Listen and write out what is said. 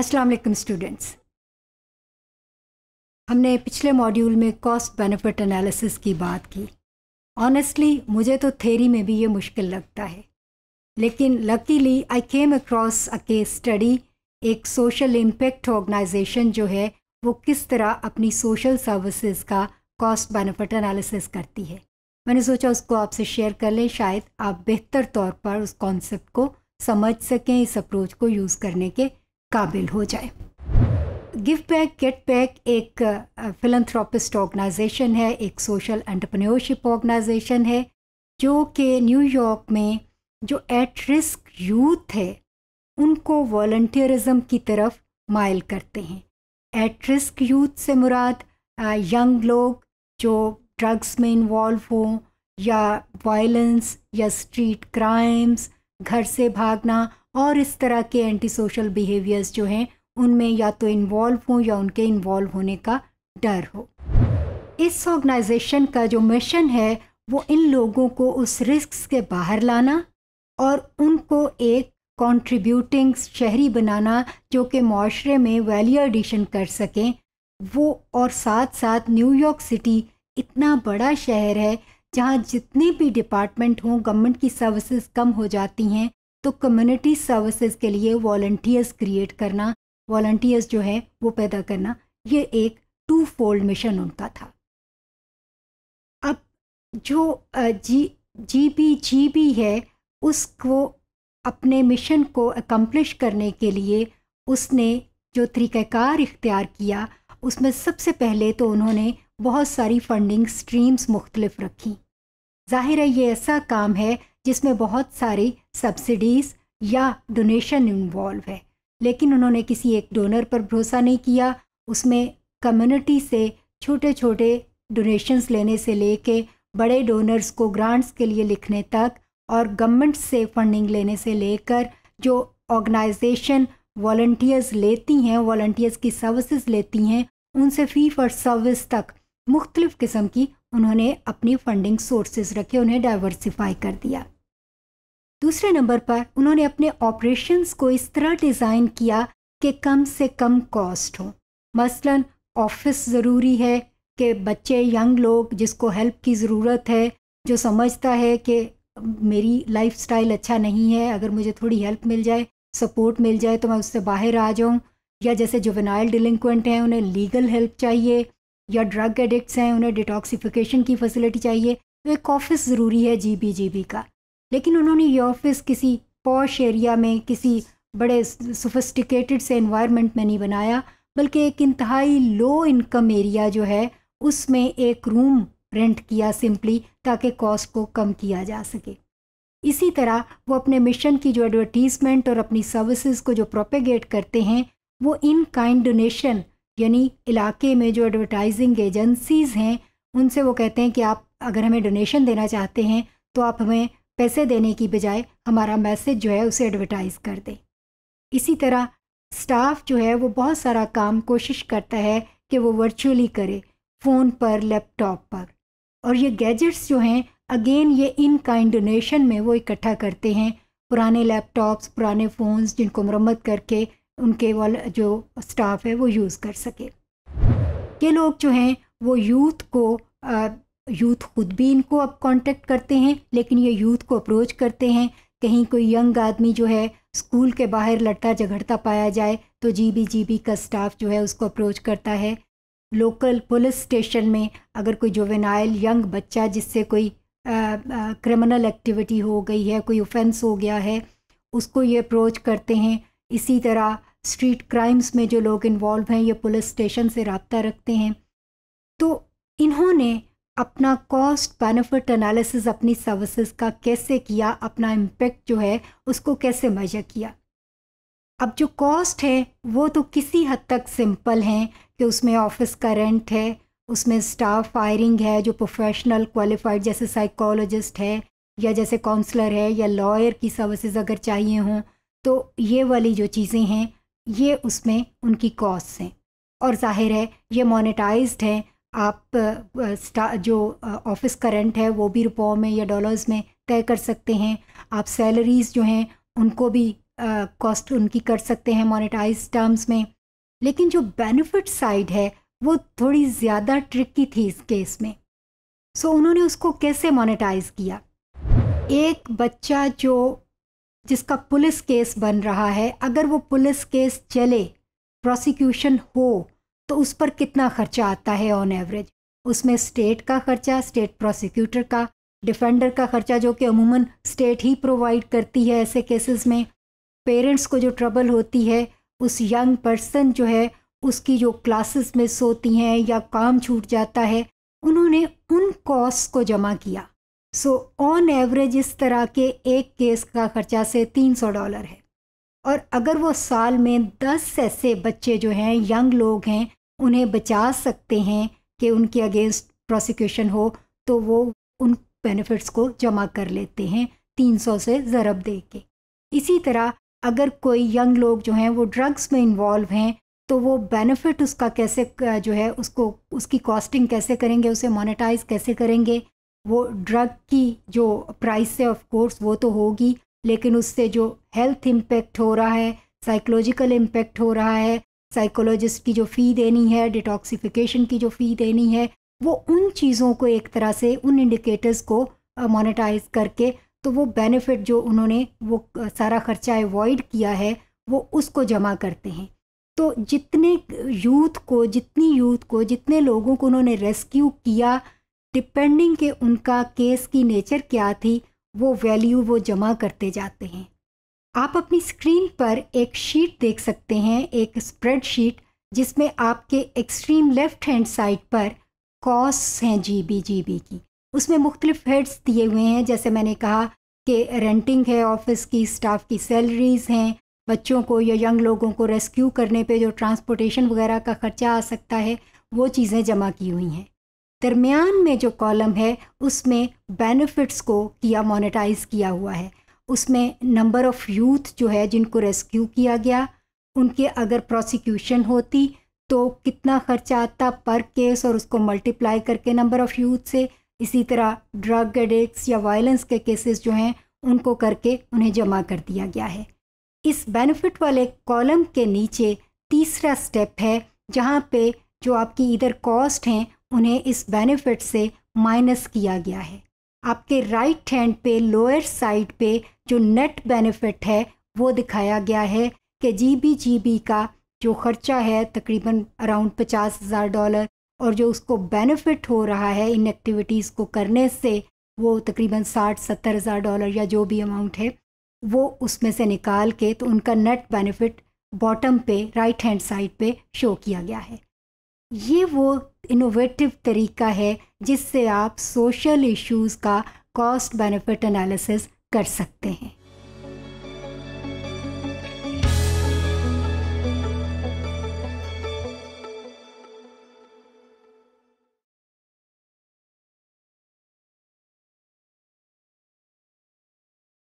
अस्सलाम वालेकुम स्टूडेंट्स हमने पिछले मॉड्यूल में कॉस्ट बेनिफिट एनालिसिस की बात की ऑनेस्टली मुझे तो थेरी में भी ये मुश्किल लगता है लेकिन luckily I came across a case study एक सोशल इम्पेक्ट ऑर्गेनाइजेशन जो है वो किस तरह अपनी सोशल सर्विसेज का कॉस्ट बेनिफिट एनालिसिस करती है मैंने सोचा उसको आपसे शेयर कर लें शायद आप बेहतर तौर पर उस कॉन्सेप्ट को समझ सकें इस अप्रोच को यूज़ करने के काबिल हो जाए गिव बैक गेट बैक एक फिलंथ्रोपिस्ट ऑर्गेनाइजेशन है एक सोशल एंटरप्रेन्योरशिप ऑर्गेनाइजेशन है जो कि न्यूयॉर्क में जो एट रिस्क यूथ है उनको वॉल्टियरिज्म की तरफ माइल करते हैं एट रिस्क यूथ से मुराद यंग लोग जो ड्रग्स में इन्वॉल्व हों या वायलेंस या स्ट्रीट क्राइम्स घर से भागना और इस तरह के एंटी सोशल बिहेवियर्स जो हैं उनमें या तो इन्वॉल्व हों या उनके इन्वॉल्व होने का डर हो इस ऑर्गेनाइजेशन का जो मिशन है वो इन लोगों को उस रिस्क के बाहर लाना और उनको एक कंट्रीब्यूटिंग शहरी बनाना जो कि माशरे में वैल्यू एडिशन कर सकें वो और साथ साथ न्यूयॉर्क सिटी इतना बड़ा शहर है जहाँ जितने भी डिपार्टमेंट हों गवर्नमेंट की सर्विसेज कम हो जाती हैं तो कम्युनिटी सर्विसेज के लिए वॉल्टियर्स क्रिएट करना वॉल्टियर्स जो है वो पैदा करना ये एक टू फोल्ड मिशन उनका था अब जो जी जी बी जी बी है उसको अपने मिशन को अकम्पलिश करने के लिए उसने जो तरीक़ार इख्तियार किया उसमें सबसे पहले तो उन्होंने बहुत सारी फंडिंग स्ट्रीम्स मुख्तलिफ रखी ज़ाहिर है ये ऐसा काम है जिसमें बहुत सारी सब्सिडीज़ या डोनेशन इन्वॉल्व है लेकिन उन्होंने किसी एक डोनर पर भरोसा नहीं किया उसमें कम्युनिटी से छोटे छोटे डोनेशंस लेने से लेके बड़े डोनर्स को ग्रांट्स के लिए लिखने तक और गवर्नमेंट से फंडिंग लेने से लेकर जो ऑर्गेनाइजेशन वॉल्टियर्स लेती हैं वॉल्टियर्स की सर्विसेज लेती हैं उनसे फ़ी फॉर सर्विस तक मुख्तलिफ़ किस्म की उन्होंने अपनी फंडिंग सोर्सेज रखे उन्हें डाइवर्सिफाई कर दिया दूसरे नंबर पर उन्होंने अपने ऑपरेशंस को इस तरह डिज़ाइन किया कि कम से कम कॉस्ट हो मसलन ऑफिस ज़रूरी है कि बच्चे यंग लोग जिसको हेल्प की ज़रूरत है जो समझता है कि मेरी स्टाइल अच्छा नहीं है अगर मुझे थोड़ी हेल्प मिल जाए सपोर्ट मिल जाए तो मैं उससे बाहर आ जाऊँ या जैसे जो वेनाइल डिलिंक्वेंट हैं उन्हें लीगल हेल्प चाहिए या ड्रग एडिक्ट्स हैं उन्हें डिटॉक्सिफिकेशन की फैसिलिटी चाहिए तो एक ऑफिस ज़रूरी है जी बी जी बी का लेकिन उन्होंने ये ऑफिस किसी पॉश एरिया में किसी बड़े सोफिस्टिकेटेड से इन्वायरमेंट में नहीं बनाया बल्कि एक इंतहाई लो इनकम एरिया जो है उसमें एक रूम रेंट किया सिंपली ताकि कॉस्ट को कम किया जा सके इसी तरह वो अपने मिशन की जो एडवर्टीज़मेंट और अपनी सर्विसेज को जो प्रोपेगेट करते हैं वो इन काइंड डोनेशन यानी इलाके में जो एडवर्टाइजिंग एजेंसीज़ हैं उनसे वो कहते हैं कि आप अगर हमें डोनेशन देना चाहते हैं तो आप हमें पैसे देने की बजाय हमारा मैसेज जो है उसे एडवर्टाइज़ कर दें इसी तरह स्टाफ जो है वो बहुत सारा काम कोशिश करता है कि वो वर्चुअली करे फ़ोन पर लैपटॉप पर और ये गैजेट्स जो हैं अगेन ये इन काइंड डोनेशन में वो इकट्ठा करते हैं पुराने लैपटॉप्स पुराने फ़ोन्स जिनको मरम्मत करके उनके वाल जो स्टाफ है वो यूज़ कर सके ये लोग जो हैं वो यूथ को यूथ खुद भी इनको अब कांटेक्ट करते हैं लेकिन ये यूथ को अप्रोच करते हैं कहीं कोई यंग आदमी जो है स्कूल के बाहर लड़ता झगड़ता पाया जाए तो जीबीजीबी का स्टाफ जो है उसको अप्रोच करता है लोकल पुलिस स्टेशन में अगर कोई जोवेनाइल यंग बच्चा जिससे कोई क्रिमिनल एक्टिविटी हो गई है कोई ऑफेंस हो गया है उसको ये अप्रोच करते हैं इसी तरह स्ट्रीट क्राइम्स में जो लोग इन्वॉल्व हैं ये पुलिस स्टेशन से रबता रखते हैं तो इन्होंने अपना कॉस्ट बेनिफिट एनालिसिस अपनी सर्विसेज का कैसे किया अपना इम्पेक्ट जो है उसको कैसे मेजर किया अब जो कॉस्ट है वो तो किसी हद तक सिंपल हैं कि उसमें ऑफिस का रेंट है उसमें स्टाफ हायरिंग है जो प्रोफेशनल क्वालिफाइड जैसे साइकोलॉजिस्ट है या जैसे काउंसलर है या लॉयर की सर्विसेज अगर चाहिए हों तो ये वाली जो चीज़ें हैं ये उसमें उनकी कॉस्ट हैं और जाहिर है ये मोनिटाइज हैं आप जो ऑफिस का रेंट है वो भी रुपयों में या डॉलर्स में तय कर सकते हैं आप सैलरीज़ जो हैं उनको भी कॉस्ट उनकी कर सकते हैं मोनेटाइज टर्म्स में लेकिन जो बेनिफिट साइड है वो थोड़ी ज़्यादा ट्रिकी थी इस केस में सो so, उन्होंने उसको कैसे मोनेटाइज किया एक बच्चा जो जिसका पुलिस केस बन रहा है अगर वो पुलिस केस चले प्रोसिक्यूशन हो तो उस पर कितना खर्चा आता है ऑन एवरेज उसमें स्टेट का खर्चा स्टेट प्रोसिक्यूटर का डिफेंडर का खर्चा जो कि अमूमन स्टेट ही प्रोवाइड करती है ऐसे केसेस में पेरेंट्स को जो ट्रबल होती है उस यंग पर्सन जो है उसकी जो क्लासेस मिस होती हैं या काम छूट जाता है उन्होंने उन कॉस्ट को जमा किया सो ऑन एवरेज इस तरह के एक केस का खर्चा से तीन सौ डॉलर है और अगर वो साल में दस ऐसे बच्चे जो हैं यंग लोग हैं उन्हें बचा सकते हैं कि उनके अगेंस्ट प्रोसिक्यूशन हो तो वो उन बेनिफिट्स को जमा कर लेते हैं तीन सौ से ज़रब दे के इसी तरह अगर कोई यंग लोग जो हैं वो ड्रग्स में इन्वॉल्व हैं तो वो बेनिफिट उसका कैसे जो है उसको उसकी कॉस्टिंग कैसे करेंगे उसे मोनेटाइज कैसे करेंगे वो ड्रग की जो प्राइस है ऑफ कोर्स वो तो होगी लेकिन उससे जो हेल्थ इम्पेक्ट हो रहा है साइकोलॉजिकल इम्पेक्ट हो रहा है साइकोलॉजिस्ट की जो फ़ी देनी है डिटॉक्सिफिकेशन की जो फ़ी देनी है वो उन चीज़ों को एक तरह से उन इंडिकेटर्स को मोनेटाइज करके तो वो बेनिफिट जो उन्होंने वो सारा खर्चा अवॉइड किया है वो उसको जमा करते हैं तो जितने यूथ को जितनी यूथ को जितने लोगों को उन्होंने रेस्क्यू किया डिपेंडिंग के उनका केस की नेचर क्या थी वो वैल्यू वो जमा करते जाते हैं आप अपनी स्क्रीन पर एक शीट देख सकते हैं एक स्प्रेडशीट जिसमें आपके एक्सट्रीम लेफ्ट हैंड साइड पर कॉस्ट हैं जीबी जीबी की उसमें मुख्तलिफ हेड्स दिए हुए हैं जैसे मैंने कहा कि रेंटिंग है ऑफिस की स्टाफ की सैलरीज़ हैं बच्चों को या यंग लोगों को रेस्क्यू करने पे जो ट्रांसपोर्टेशन वगैरह का ख़र्चा आ सकता है वो चीज़ें जमा की हुई हैं दरमियान में जो कॉलम है उसमें बेनिफिट्स को किया मोनेटाइज किया हुआ है उसमें नंबर ऑफ़ यूथ जो है जिनको रेस्क्यू किया गया उनके अगर प्रोसिक्यूशन होती तो कितना खर्चा आता पर केस और उसको मल्टीप्लाई करके नंबर ऑफ़ यूथ से इसी तरह ड्रग एडिक्स या वायलेंस के केसेस जो हैं उनको करके उन्हें जमा कर दिया गया है इस बेनिफिट वाले कॉलम के नीचे तीसरा स्टेप है जहाँ पे जो आपकी इधर कॉस्ट हैं उन्हें इस बेनिफिट से माइनस किया गया है आपके राइट हैंड पे लोअर साइड पे जो नेट बेनिफिट है वो दिखाया गया है कि जी बी जी बी का जो ख़र्चा है तकरीबन अराउंड पचास हज़ार डॉलर और जो उसको बेनिफिट हो रहा है इन एक्टिविटीज़ को करने से वो तकरीबन साठ सत्तर हज़ार डॉलर या जो भी अमाउंट है वो उसमें से निकाल के तो उनका नेट बेनिफिट बॉटम पे राइट हैंड साइड पे शो किया गया है ये वो इनोवेटिव तरीका है जिससे आप सोशल इश्यूज़ का कॉस्ट बेनिफिट एनालिसिस कर सकते हैं